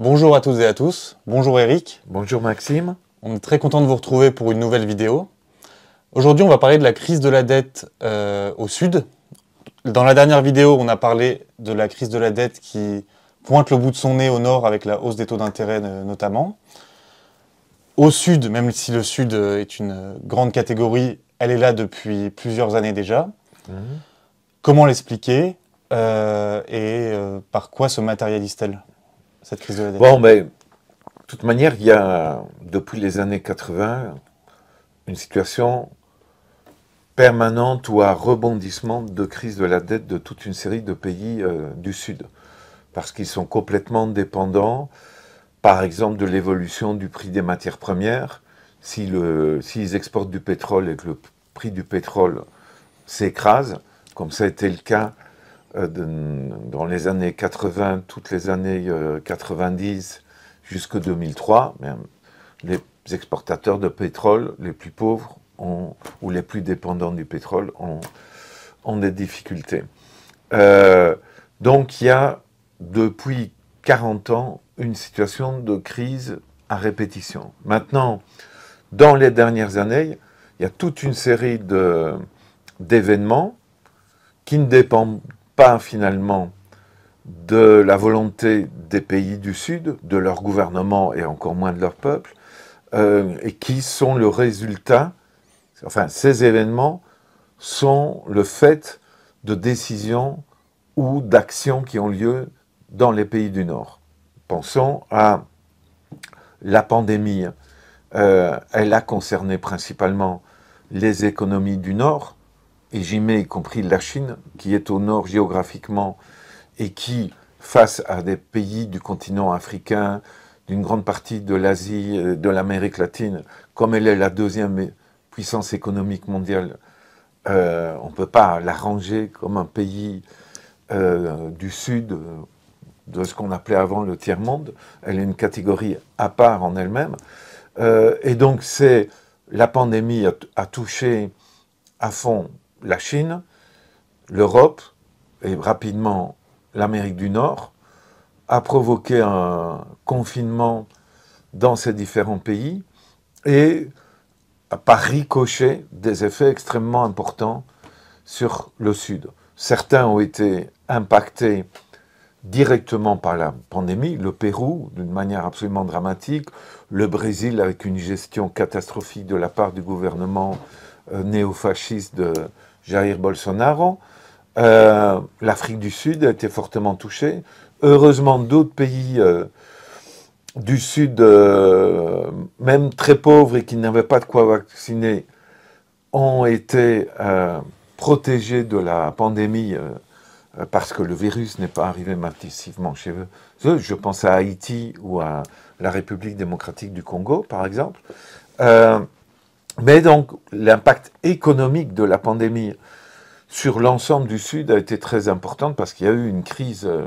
Bonjour à toutes et à tous. Bonjour Eric. Bonjour Maxime. On est très content de vous retrouver pour une nouvelle vidéo. Aujourd'hui, on va parler de la crise de la dette euh, au Sud. Dans la dernière vidéo, on a parlé de la crise de la dette qui pointe le bout de son nez au Nord avec la hausse des taux d'intérêt euh, notamment. Au Sud, même si le Sud euh, est une grande catégorie, elle est là depuis plusieurs années déjà. Mhm. Comment l'expliquer et par quoi se matérialise-t-elle crise Bon, mais de toute manière, il y a, depuis les années 80, une situation permanente ou à rebondissement de crise de la dette de toute une série de pays euh, du Sud, parce qu'ils sont complètement dépendants, par exemple, de l'évolution du prix des matières premières. S'ils si si exportent du pétrole et que le prix du pétrole s'écrase, comme ça a été le cas euh, dans les années 80, toutes les années 90 jusqu'en 2003, les exportateurs de pétrole les plus pauvres ou les plus dépendants du pétrole ont, des difficultés. Euh, donc il y a depuis 40 ans une situation de crise à répétition. Maintenant, dans les dernières années, il y a toute une série d'événements qui ne dépendent finalement de la volonté des pays du Sud, de leur gouvernement et encore moins de leur peuple, euh, et qui sont le résultat, enfin ces événements sont le fait de décisions ou d'actions qui ont lieu dans les pays du Nord. Pensons à la pandémie. Euh, elle a concerné principalement les économies du Nord, et j'y mets y compris la Chine, qui est au nord géographiquement et qui, face à des pays du continent africain, d'une grande partie de l'Asie, euh, de l'Amérique latine, comme elle est la deuxième puissance économique mondiale, euh, on ne peut pas la ranger comme un pays euh, du Sud, de ce qu'on appelait avant le tiers-monde. Elle est une catégorie à part en elle-même. et donc, c'est la pandémie a touché à fond la Chine, l'Europe et rapidement l'Amérique du Nord a provoqué un confinement dans ces différents pays et a par ricochet des effets extrêmement importants sur le Sud. Certains ont été impactés directement par la pandémie, le Pérou d'une manière absolument dramatique, le Brésil avec une gestion catastrophique de la part du gouvernement euh, néofasciste de, Jair Bolsonaro. Euh, L'Afrique du Sud a été fortement touchée. Heureusement, d'autres pays euh, du Sud, euh, même très pauvres et qui n'avaient pas de quoi vacciner, ont été protégés de la pandémie parce que le virus n'est pas arrivé massivement chez eux. Je pense à Haïti ou à la République démocratique du Congo, par exemple. Mais donc, l'impact économique de la pandémie sur l'ensemble du Sud a été très important parce qu'il y a eu une crise euh,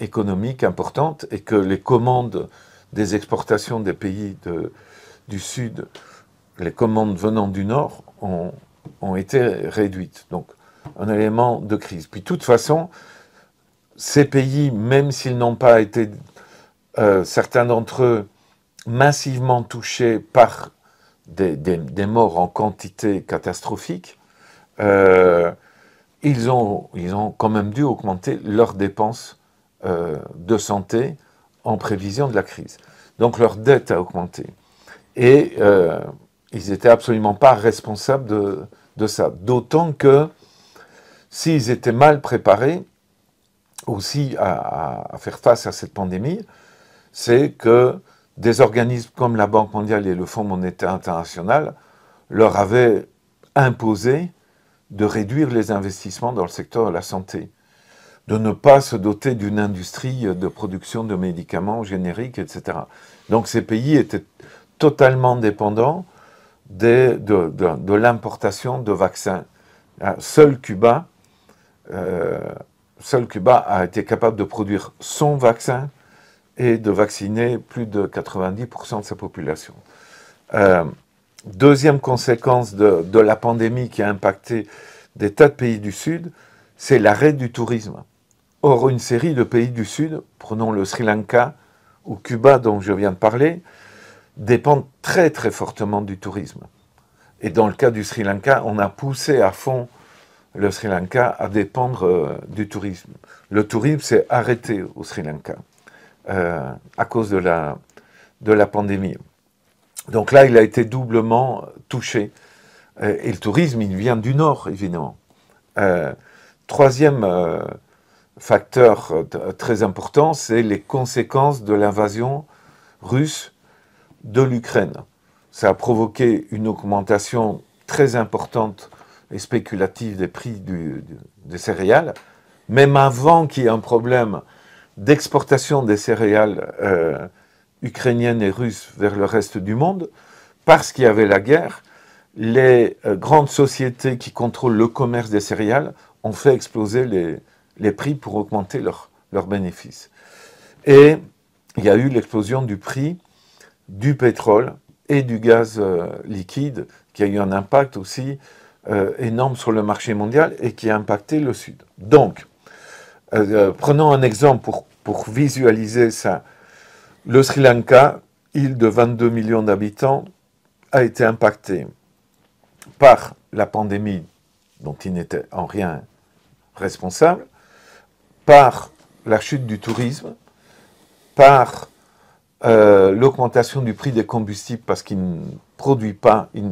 économique importante et que les commandes des exportations des pays de, du Sud, les commandes venant du Nord, ont, été réduites. Donc, un élément de crise. Puis, de toute façon, ces pays, même s'ils n'ont pas été, euh, certains d'entre eux, massivement touchés par des, morts en quantité catastrophique, euh, ils, ont, ils ont quand même dû augmenter leurs dépenses euh, de santé en prévision de la crise. Donc leur dette a augmenté. Et euh, ils n'étaient absolument pas responsables de, ça. D'autant que s'ils étaient mal préparés aussi à, faire face à cette pandémie, c'est que des organismes comme la Banque mondiale et le Fonds monétaire international leur avaient imposé de réduire les investissements dans le secteur de la santé, de ne pas se doter d'une industrie de production de médicaments génériques, etc. Donc ces pays étaient totalement dépendants de, l'importation de vaccins. Seul Cuba, euh, seul Cuba a été capable de produire son vaccin et de vacciner plus de 90% de sa population. Euh, deuxième conséquence de, la pandémie qui a impacté des tas de pays du Sud, c'est l'arrêt du tourisme. Or, une série de pays du Sud, prenons le Sri Lanka ou Cuba dont je viens de parler, dépendent très très fortement du tourisme. Et dans le cas du Sri Lanka, on a poussé à fond le Sri Lanka à dépendre euh, du tourisme. Le tourisme s'est arrêté au Sri Lanka. Euh, à cause de la, de la pandémie. Donc là, il a été doublement touché. Euh, et le tourisme, il vient du Nord, évidemment. Euh, troisième facteur très important, c'est les conséquences de l'invasion russe de l'Ukraine. Ça a provoqué une augmentation très importante et spéculative des prix des céréales, même avant qu'il y ait un problème d'exportation des céréales euh, ukrainiennes et russes vers le reste du monde, parce qu'il y avait la guerre, les euh, grandes sociétés qui contrôlent le commerce des céréales ont fait exploser les, les prix pour augmenter leurs leur bénéfices. Et il y a eu l'explosion du prix du pétrole et du gaz euh, liquide qui a eu un impact aussi énorme sur le marché mondial et qui a impacté le Sud. Donc, euh, euh, prenons un exemple pour, visualiser ça. Le Sri Lanka, île de 22 millions d'habitants, a été impacté par la pandémie dont il n'était en rien responsable, par la chute du tourisme, par euh, l'augmentation du prix des combustibles parce qu'il ne produit pas, il,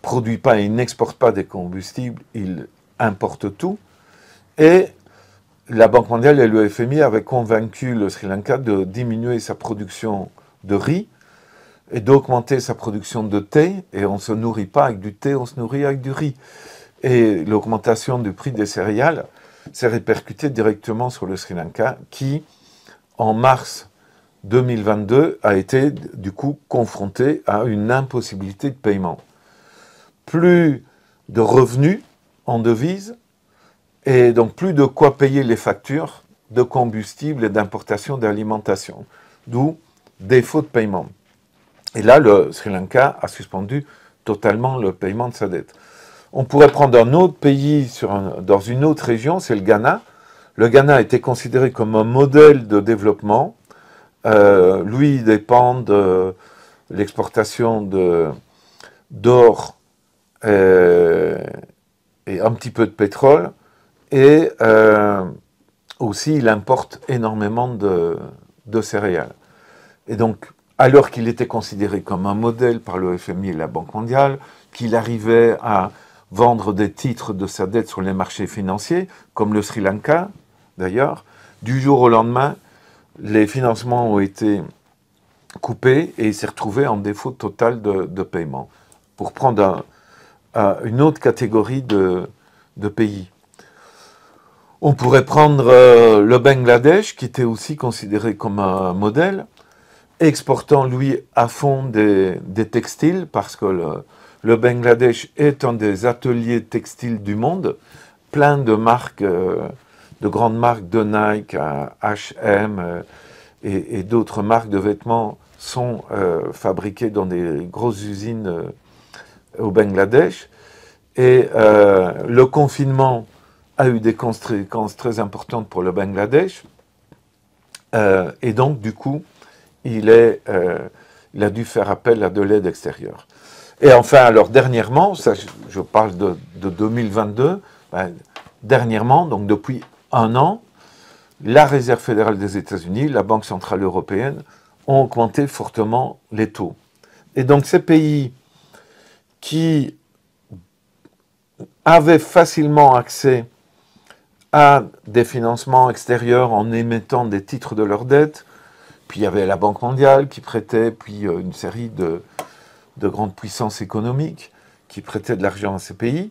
produit pas et n'exporte pas des combustibles, il importe tout. Et la Banque mondiale et le FMI avaient convaincu le Sri Lanka de diminuer sa production de riz et d'augmenter sa production de thé. Et on ne se nourrit pas avec du thé, on se nourrit avec du riz. Et l'augmentation du prix des céréales s'est répercutée directement sur le Sri Lanka qui, en mars 2022, a été du coup confronté à une impossibilité de paiement. Plus de revenus en devise et donc plus de quoi payer les factures de combustible et d'importation d'alimentation, d'où défaut de paiement. Et là, le Sri Lanka a suspendu totalement le paiement de sa dette. On pourrait prendre un autre pays dans une autre région, c'est le Ghana. Le Ghana était considéré comme un modèle de développement. Euh, lui, il dépend de l'exportation d'or euh, et un petit peu de pétrole. Et euh, aussi, il importe énormément de, céréales. Et donc, alors qu'il était considéré comme un modèle par le FMI et la Banque mondiale, qu'il arrivait à vendre des titres de sa dette sur les marchés financiers, comme le Sri Lanka d'ailleurs, du jour au lendemain, les financements ont été coupés et il s'est retrouvé en défaut total de, paiement. Pour prendre une autre catégorie de pays. On pourrait prendre euh, le Bangladesh, qui était aussi considéré comme un modèle, exportant lui à fond des, textiles, parce que le, Bangladesh est un des ateliers textiles du monde, plein de marques, euh, de grandes marques de Nike, HM et, d'autres marques de vêtements sont fabriquées dans des grosses usines au Bangladesh. Et le confinement a eu des conséquences très importantes pour le Bangladesh. Euh, et donc, du coup, il, est, euh, il, a dû faire appel à de l'aide extérieure. Et enfin, alors dernièrement, ça, je parle de, 2022, ben, dernièrement, donc depuis un an, la Réserve fédérale des États-Unis, la Banque centrale européenne, ont augmenté fortement les taux. Et donc ces pays qui avaient facilement accès à des financements extérieurs en émettant des titres de leur dette. Puis il y avait la Banque mondiale qui prêtait, puis euh, une série de, de grandes puissances économiques qui prêtaient de l'argent à ces pays,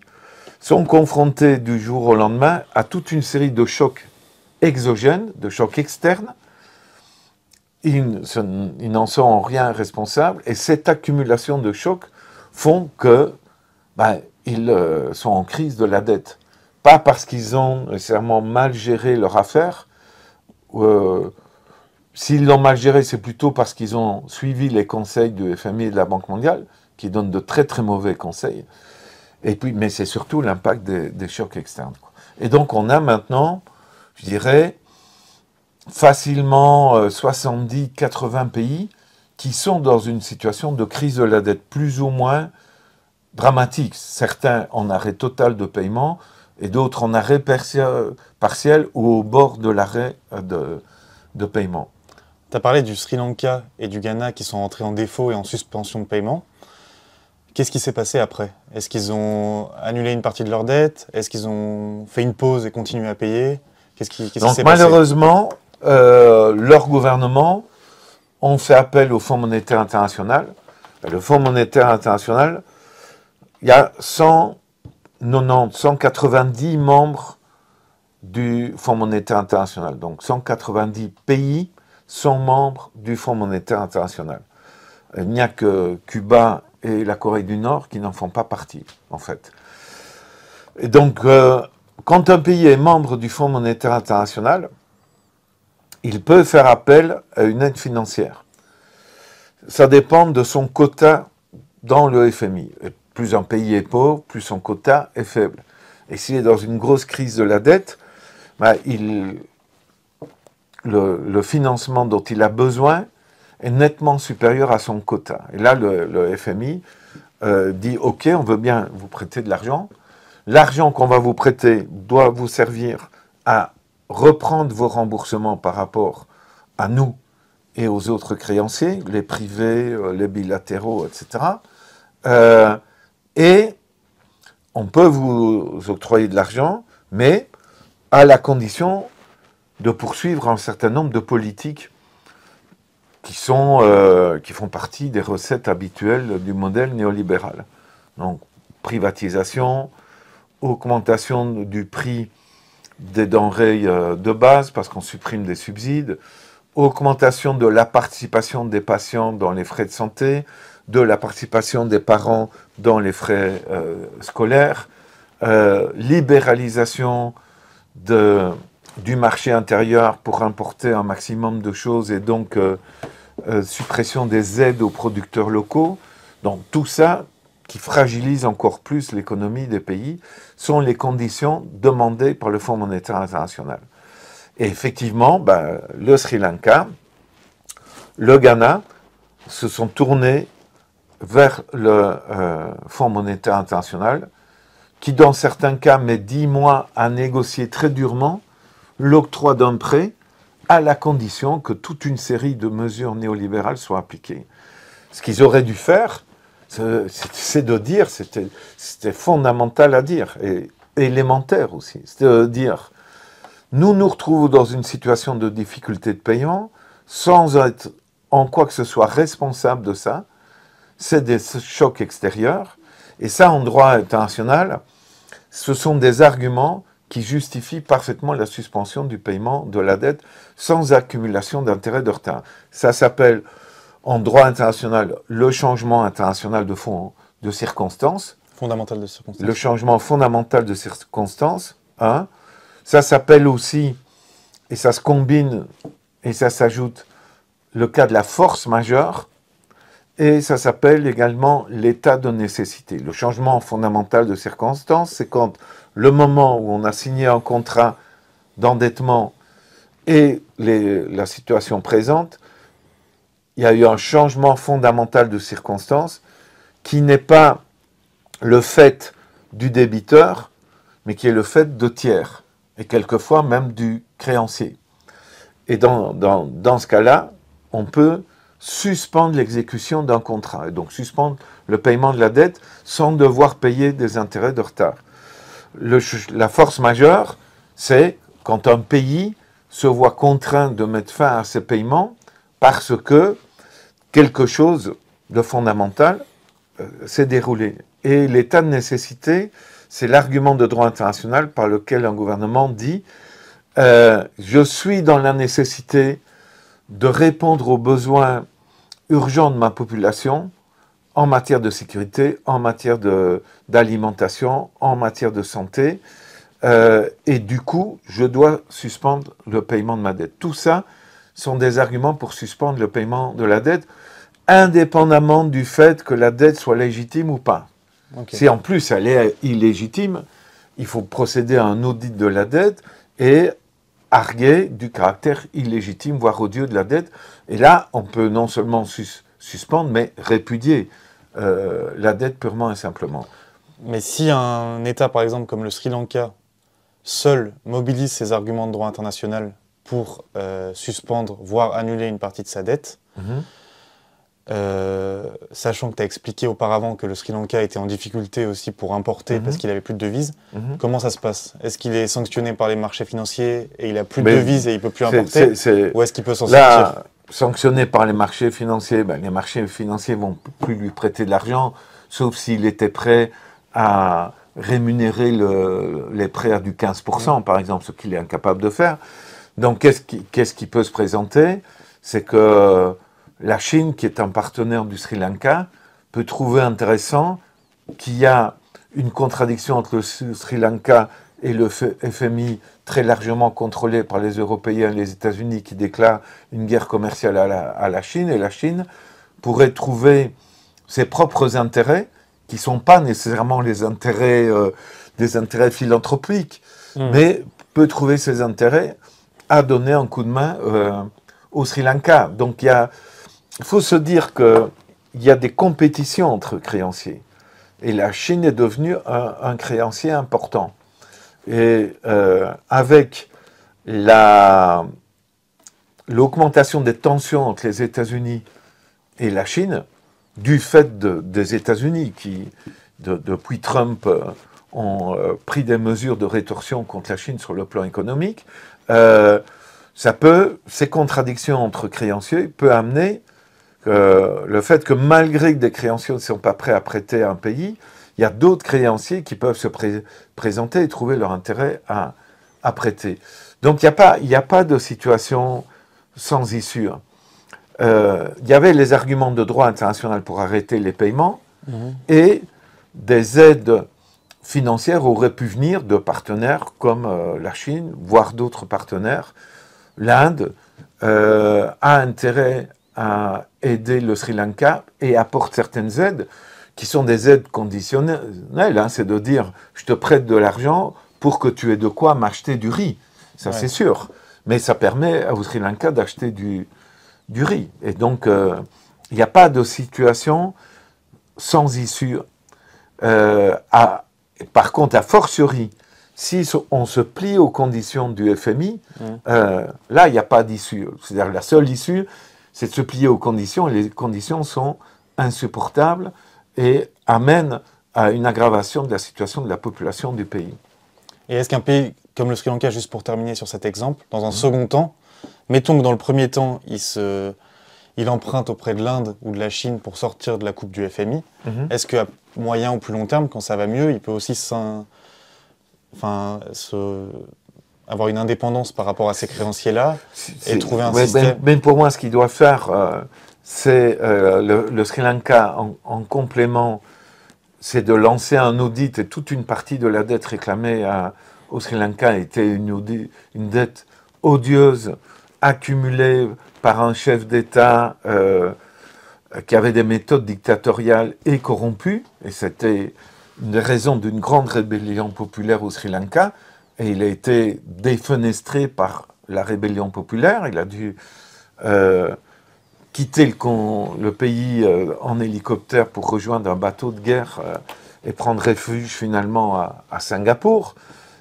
sont confrontés du jour au lendemain à toute une série de chocs exogènes, de chocs externes. Ils, n'en sont en rien responsables et cette accumulation de chocs font que ben, ils euh, sont en crise de la dette pas parce qu'ils ont nécessairement mal géré leur affaire. Euh, s'ils l'ont mal géré, c'est plutôt parce qu'ils ont suivi les conseils du FMI et de la Banque mondiale, qui donnent de très très mauvais conseils. Et puis, mais c'est surtout l'impact des, chocs externes. Et donc on a maintenant, je dirais, facilement 70-80 euh, pays qui sont dans une situation de crise de la dette plus ou moins dramatique. Certains en arrêt total de paiement, et d'autres en arrêt partiel ou au bord de l'arrêt euh, de, de, paiement. Tu as parlé du Sri Lanka et du Ghana qui sont entrés en défaut et en suspension de paiement. Qu'est-ce qui s'est passé après Est-ce qu'ils ont annulé une partie de leur dette Est-ce qu'ils ont fait une pause et continué à payer Qu'est-ce qui, s'est passé Malheureusement, euh, leur gouvernement ont fait appel au Fonds monétaire international. Le Fonds monétaire international, il y a 100 90, 190 membres du Fonds monétaire international. Donc 190 pays sont membres du Fonds monétaire international. Il n'y a que Cuba et la Corée du Nord qui n'en font pas partie, en fait. Et donc, euh, quand un pays est membre du Fonds monétaire international, il peut faire appel à une aide financière. Ça dépend de son quota dans le FMI. Plus un pays est pauvre, plus son quota est faible. Et s'il est dans une grosse crise de la dette, bah, le, financement dont il a besoin est nettement supérieur à son quota. Et là, le, FMI euh, dit, OK, on veut bien vous prêter de l'argent. L'argent qu'on va vous prêter doit vous servir à reprendre vos remboursements par rapport à nous et aux autres créanciers, les privés, euh, les bilatéraux, etc et on peut vous octroyer de l'argent, mais à la condition de poursuivre un certain nombre de politiques qui, sont, euh, qui font partie des recettes habituelles du modèle néolibéral. Donc, privatisation, augmentation du prix des denrées euh, de base parce qu'on supprime des subsides, augmentation de la participation des patients dans les frais de santé, de la participation des parents dans les frais euh, scolaires, euh, libéralisation du marché intérieur pour importer un maximum de choses et donc euh, suppression des aides aux producteurs locaux. Donc tout ça, qui fragilise encore plus l'économie des pays, sont les conditions demandées par le Fonds monétaire international. Et effectivement, ben, le Sri Lanka, le Ghana se sont tournés vers le euh, Fonds monétaire international, qui dans certains cas met dix mois à négocier très durement l'octroi d'un prêt, à la condition que toute une série de mesures néolibérales soient appliquées. Ce qu'ils auraient dû faire, c'est de dire, c'était fondamental à dire, et élémentaire aussi, c'est de dire, nous nous retrouvons dans une situation de difficulté de paiement, sans être en quoi que ce soit responsable de ça, c'est des chocs extérieurs. Et ça, en droit international, ce sont des arguments qui justifient parfaitement la suspension du paiement de la dette sans accumulation d'intérêts de retard. Ça s'appelle, en droit international, le changement international de fonds de circonstances. Fondamental de circonstances. Le changement fondamental de circonstances. Hein. Ça s'appelle aussi, et ça se combine, et ça s'ajoute, le cas de la force majeure. Et ça s'appelle également l'état de nécessité. Le changement fondamental de circonstance, c'est quand le moment où on a signé un contrat d'endettement et la situation présente, il y a eu un changement fondamental de circonstance qui n'est pas le fait du débiteur, mais qui est le fait de tiers, et quelquefois même du créancier. Et dans, dans ce cas-là, on peut suspendre l'exécution d'un contrat, et donc suspendre le paiement de la dette sans devoir payer des intérêts de retard. la force majeure, c'est quand un pays se voit contraint de mettre fin à ses paiements parce que quelque chose de fondamental euh, s'est déroulé. Et l'état de nécessité, c'est l'argument de droit international par lequel un gouvernement dit euh, je suis dans la nécessité de répondre aux besoins urgent de ma population en matière de sécurité, en matière d'alimentation, en matière de santé. Euh, et du coup, je dois suspendre le paiement de ma dette. Tout ça sont des arguments pour suspendre le paiement de la dette, indépendamment du fait que la dette soit légitime ou pas. Si en plus elle est illégitime, il faut procéder à un audit de la dette et arguer du caractère illégitime, voire odieux de la dette. Et là, on peut non seulement suspendre, mais répudier euh, la dette purement et simplement. Mais si un État, par exemple, comme le Sri Lanka, seul mobilise ses arguments de droit international pour euh, suspendre, voire annuler une partie de sa dette, mhm. Euh, sachant que tu as expliqué auparavant que le Sri Lanka était en difficulté aussi pour importer parce mhm. qu'il avait plus de devises, mhm. comment ça se passe Est-ce qu'il est sanctionné par les marchés financiers et il a plus de devises et il peut plus importer Ou est-ce qu'il peut s'en sortir Sanctionné par les marchés financiers, ben, les marchés financiers vont plus lui prêter de l'argent, sauf s'il était prêt à rémunérer les prêts du 15%, par exemple, ce qu'il est incapable de faire. Donc qu'est-ce qui, qui, peut se présenter C'est que la Chine, qui est un partenaire du Sri Lanka, peut trouver intéressant qu'il y a une contradiction entre le Sri Lanka et le FMI très largement contrôlé par les Européens et les États-Unis qui déclarent une guerre commerciale à la, Chine, et la Chine pourrait trouver ses propres intérêts, qui ne sont pas nécessairement les intérêts, euh, des intérêts philanthropiques, mmh. mais peut trouver ses intérêts à donner un coup de main euh, au Sri Lanka. Donc il y a il faut se dire qu'il y a des compétitions entre créanciers. Et la Chine est devenue un, créancier important. Et euh, avec la, l'augmentation des tensions entre les États-Unis et la Chine, du fait des États-Unis qui, depuis Trump, euh, ont euh, pris des mesures de rétorsion contre la Chine sur le plan économique, ça peut, ces contradictions entre créanciers peuvent amener le fait que malgré que des créanciers ne sont pas prêts à prêter à un pays, il y a d'autres créanciers qui peuvent se présenter et trouver leur intérêt à, prêter. Donc il n'y a, pas, a pas de situation sans issue. Hein. Euh, il y avait les arguments de droit international pour arrêter les paiements mhm. et des aides financières auraient pu venir de partenaires comme euh, la Chine, voire d'autres partenaires. L'Inde euh, a intérêt aider le Sri Lanka et apporte certaines aides qui sont des aides conditionnelles. Là, hein, c'est de dire, je te prête de l'argent pour que tu aies de quoi m'acheter du riz. Ça, c'est sûr. Mais ça permet au Sri Lanka d'acheter du, du riz. Et donc, euh, il n'y a pas de situation sans issue. Euh, à, par contre, à fortiori, si on se plie aux conditions du FMI, euh, là, il n'y a pas d'issue. C'est-à-dire la seule issue, c'est de se plier aux conditions, et les conditions sont insupportables et amènent à une aggravation de la situation de la population du pays. Et est-ce qu'un pays comme le Sri Lanka, juste pour terminer sur cet exemple, dans un mmh. second temps, mettons que dans le premier temps, il, emprunte auprès de l'Inde ou de la Chine pour sortir de la coupe du FMI, mmh. est-ce qu'à moyen ou plus long terme, quand ça va mieux, il peut aussi Enfin, se avoir une indépendance par rapport à ces créanciers-là et trouver un ben, système. Mais ben, pour moi, ce qu'il doit faire, euh, c'est euh, le, Sri Lanka en, complément, c'est de lancer un audit et toute une partie de la dette réclamée au Sri Lanka était une, une dette odieuse accumulée par un chef d'État euh, qui avait des méthodes dictatoriales et corrompues, et c'était une raison d'une grande rébellion populaire au Sri Lanka et il a été défenestré par la rébellion populaire. Il a dû euh, quitter le, pays euh, en hélicoptère pour rejoindre un bateau de guerre euh, et prendre refuge finalement à, Singapour.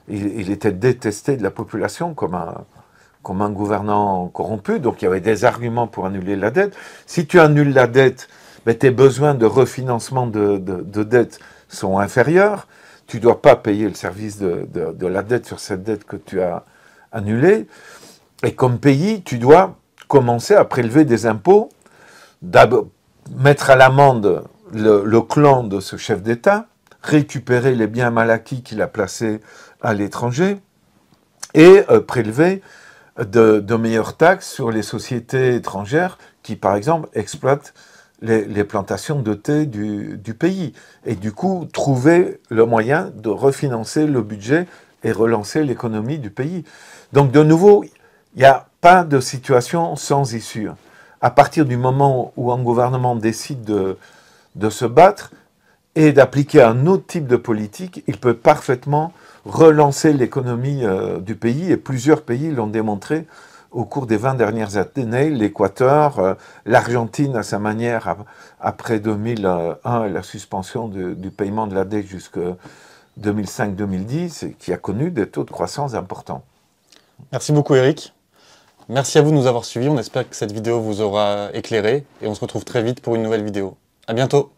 Il, était détesté de la population comme un, gouvernant corrompu. Donc il y avait des arguments pour annuler la dette. Si tu annules la dette, ben, tes besoins de refinancement de, de, de dette sont inférieurs tu ne dois pas payer le service de, la dette sur cette dette que tu as annulée. Et comme pays, tu dois commencer à prélever des impôts, mettre à l'amende le, clan de ce chef d'État, récupérer les biens mal acquis qu'il a placés à l'étranger et euh, prélever de, meilleures taxes sur les sociétés étrangères qui, par exemple, exploitent les, plantations de thé du, pays. Et du coup, trouver le moyen de refinancer le budget et relancer l'économie du pays. Donc de nouveau, il n'y a pas de situation sans issue. À partir du moment où un gouvernement décide de, se battre et d'appliquer un autre type de politique, il peut parfaitement relancer l'économie euh, du pays, et plusieurs pays l'ont démontré au cours des 20 dernières années, l'Équateur, euh, l'Argentine à sa manière, après 2001 euh, la suspension du paiement de la dette jusque 2005-2010, qui a connu des taux de croissance importants. Merci beaucoup Eric. Merci à vous de nous avoir suivis. On espère que cette vidéo vous aura éclairé et on se retrouve très vite pour une nouvelle vidéo. À bientôt.